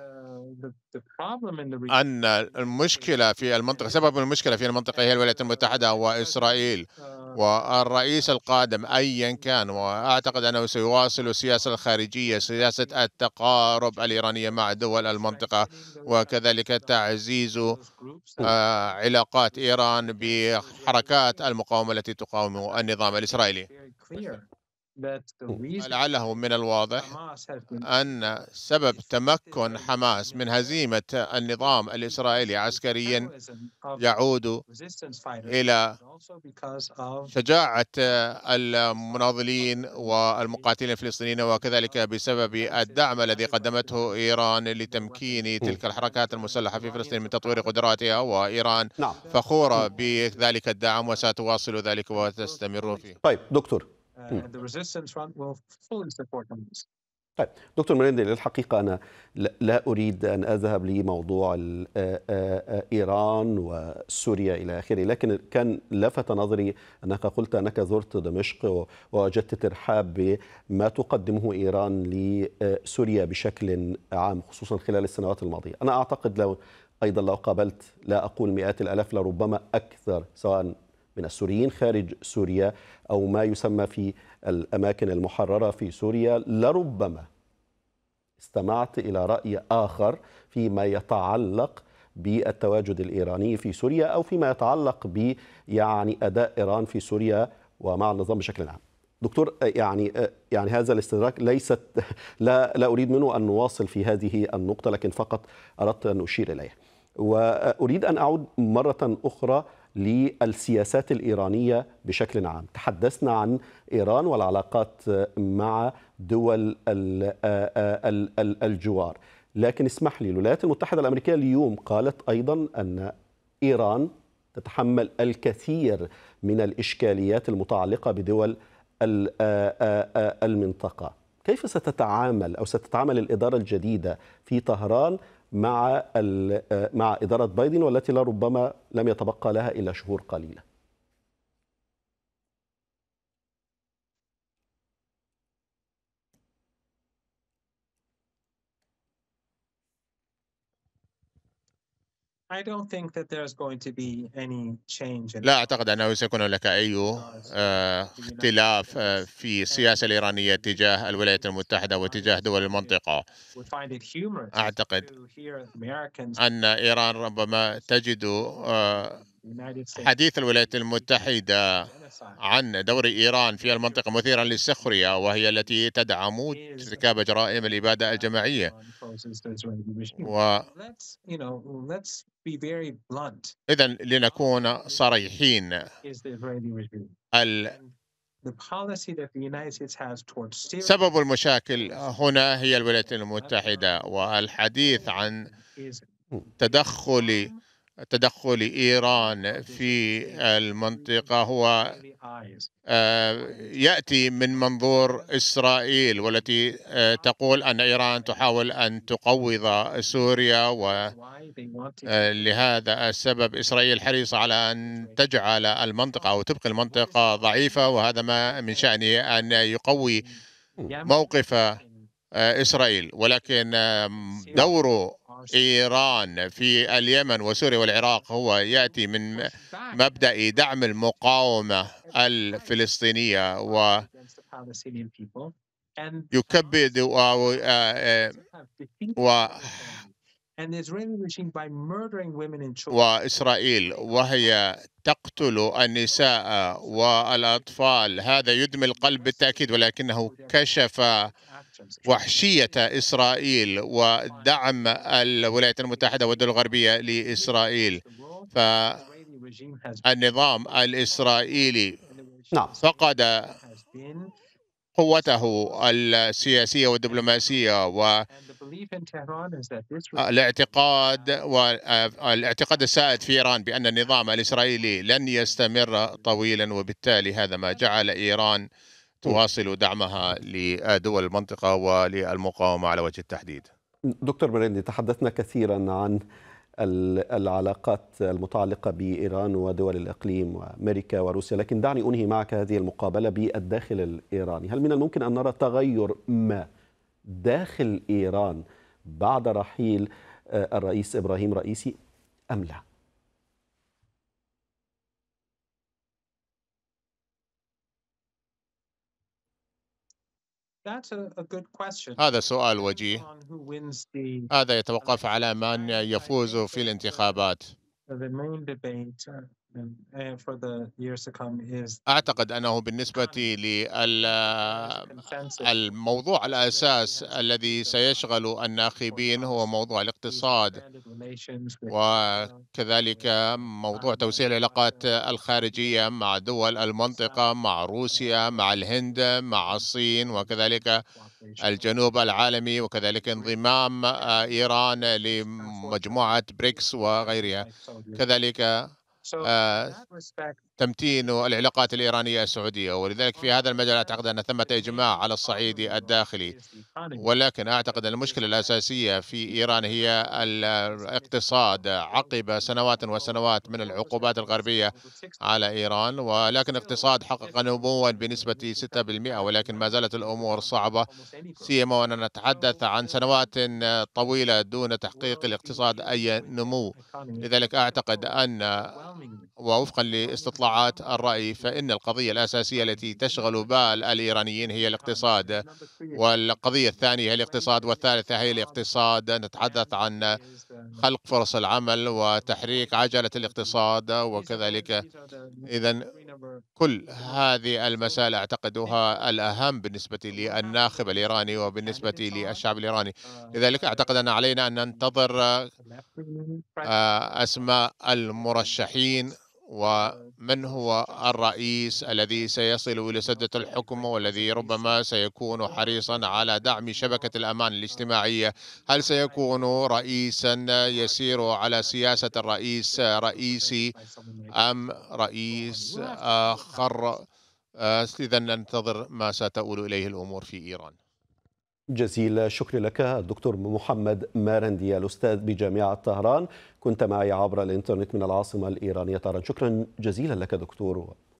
أن المشكلة في المنطقة سبب المشكلة في المنطقة هي الولايات المتحدة وإسرائيل آه. والرئيس القادم أيا كان وأعتقد أنه سيواصل السياسة الخارجية سياسة التقارب الإيرانية مع دول المنطقة وكذلك تعزيز آه، علاقات إيران بحركات المقاومة التي تقاوم النظام الإسرائيلي لعله من الواضح أن سبب تمكن حماس من هزيمة النظام الإسرائيلي عسكريا يعود إلى شجاعة المناضلين والمقاتلين الفلسطينيين وكذلك بسبب الدعم الذي قدمته إيران لتمكين تلك الحركات المسلحة في فلسطين من تطوير قدراتها وإيران نعم. فخورة بذلك الدعم وستواصل ذلك وتستمر فيه طيب دكتور آه، طيب دكتور مريندي للحقيقة أنا لا أريد أن أذهب لموضوع آه، آه، إيران وسوريا إلى آخره لكن كان لفت نظري أنك قلت أنك زرت دمشق ووجدت ترحاب بما تقدمه إيران لسوريا بشكل عام خصوصا خلال السنوات الماضية أنا أعتقد لو أيضا لو قابلت لا أقول مئات الألاف لربما أكثر سواء من السوريين خارج سوريا أو ما يسمى في الأماكن المحررة في سوريا لربما استمعت إلى رأي آخر فيما يتعلق بالتواجد الإيراني في سوريا أو فيما يتعلق ب يعني أداء إيران في سوريا ومع النظام بشكل عام دكتور يعني يعني هذا الاستدراك ليست لا لا اريد منه ان نواصل في هذه النقطه لكن فقط اردت ان اشير اليها واريد ان اعود مره اخرى للسياسات الإيرانية بشكل عام تحدثنا عن إيران والعلاقات مع دول الجوار لكن اسمح لي الولايات المتحدة الأمريكية اليوم قالت أيضا أن إيران تتحمل الكثير من الإشكاليات المتعلقة بدول المنطقة كيف ستتعامل أو ستتعامل الإدارة الجديدة في طهران مع آه، مع اداره بايدن والتي لربما لم يتبقى لها الا شهور قليله I don't think that there's going to be any change in لا أعتقد أنه سيكون هناك أي آه، اختلاف آه، في السياسة الإيرانية تجاه الولايات المتحدة وتجاه دول المنطقة أعتقد أن إيران ربما تجد آه، حديث الولايات المتحدة عن دور إيران في المنطقة مثيرا للسخرية وهي التي تدعم ارتكاب جرائم الإبادة الجماعية و إذا لنكون صريحين سبب المشاكل هنا هي الولايات المتحدة والحديث عن تدخل تدخل إيران في المنطقة هو آه، يأتي من منظور إسرائيل والتي آه، تقول أن إيران تحاول أن تقوض سوريا ولهذا آه، السبب إسرائيل حريصة على أن تجعل المنطقة أو تبقي المنطقة ضعيفة وهذا ما من شأنه أن يقوي موقف إسرائيل ولكن دور إيران في اليمن وسوريا والعراق هو يأتي من مبدأ دعم المقاومة الفلسطينية و يكبد و, آه، آه، و... وإسرائيل وهي تقتل النساء والأطفال هذا يدمي القلب بالتأكيد ولكنه كشف وحشية إسرائيل ودعم الولايات المتحدة والدول الغربية لإسرائيل فالنظام الإسرائيلي نعم. فقد قوته السياسية والدبلوماسية والاعتقاد آه، والاعتقاد آه، السائد في إيران بأن النظام الإسرائيلي لن يستمر طويلا وبالتالي هذا ما جعل إيران تواصل دعمها لدول المنطقة وللمقاومة على وجه التحديد دكتور بريدي تحدثنا كثيرا عن العلاقات المتعلقة بإيران ودول الإقليم وأمريكا وروسيا لكن دعني أنهي معك هذه المقابلة بالداخل الإيراني هل من الممكن أن نرى تغير ما داخل إيران بعد رحيل آه، الرئيس إبراهيم رئيسي أم لا؟ هذا سؤال وجيه هذا يتوقف على من يفوز في الانتخابات Uh, أعتقد أنه بالنسبة للموضوع الأساس الذي سيشغل الناخبين هو موضوع الاقتصاد وكذلك موضوع um, توسيع العلاقات uh, الخارجية مع دول المنطقة مع روسيا um, مع الهند مع الصين وكذلك الجنوب العالمي وكذلك انضمام آه، إيران لمجموعة بريكس وغيرها كذلك So uh, in that respect, تمتين العلاقات الإيرانية السعودية ولذلك في هذا المجال أعتقد أن ثمة إجماع على الصعيد الداخلي ولكن أعتقد أن المشكلة الأساسية في إيران هي الاقتصاد عقب سنوات وسنوات من العقوبات الغربية على إيران ولكن الاقتصاد حقق نموا بنسبة 6% ولكن ما زالت الأمور صعبة سيما أننا نتحدث عن سنوات طويلة دون تحقيق الاقتصاد أي نمو لذلك أعتقد أن ووفقا لاستطلاع استطلاعات الرأي فإن القضية الأساسية التي تشغل بال الإيرانيين هي الاقتصاد والقضية الثانية هي الاقتصاد والثالثة هي الاقتصاد نتحدث عن خلق فرص العمل وتحريك عجلة الاقتصاد وكذلك إذا كل هذه المسائل أعتقدها الأهم بالنسبة للناخب الإيراني وبالنسبة للشعب الإيراني لذلك أعتقد أن علينا أن ننتظر آه، أسماء المرشحين ومن هو الرئيس الذي سيصل إلى سدة الحكم والذي ربما سيكون حريصا على دعم شبكة الأمان الاجتماعية هل سيكون رئيسا يسير على سياسة الرئيس رئيسي أم رئيس آخر آه، إذا ننتظر ما ستؤول إليه الأمور في إيران جزيل الشكر لك الدكتور محمد مارندي الأستاذ بجامعة طهران كنت معي عبر الإنترنت من العاصمة الإيرانية طهران شكرا جزيلا لك دكتور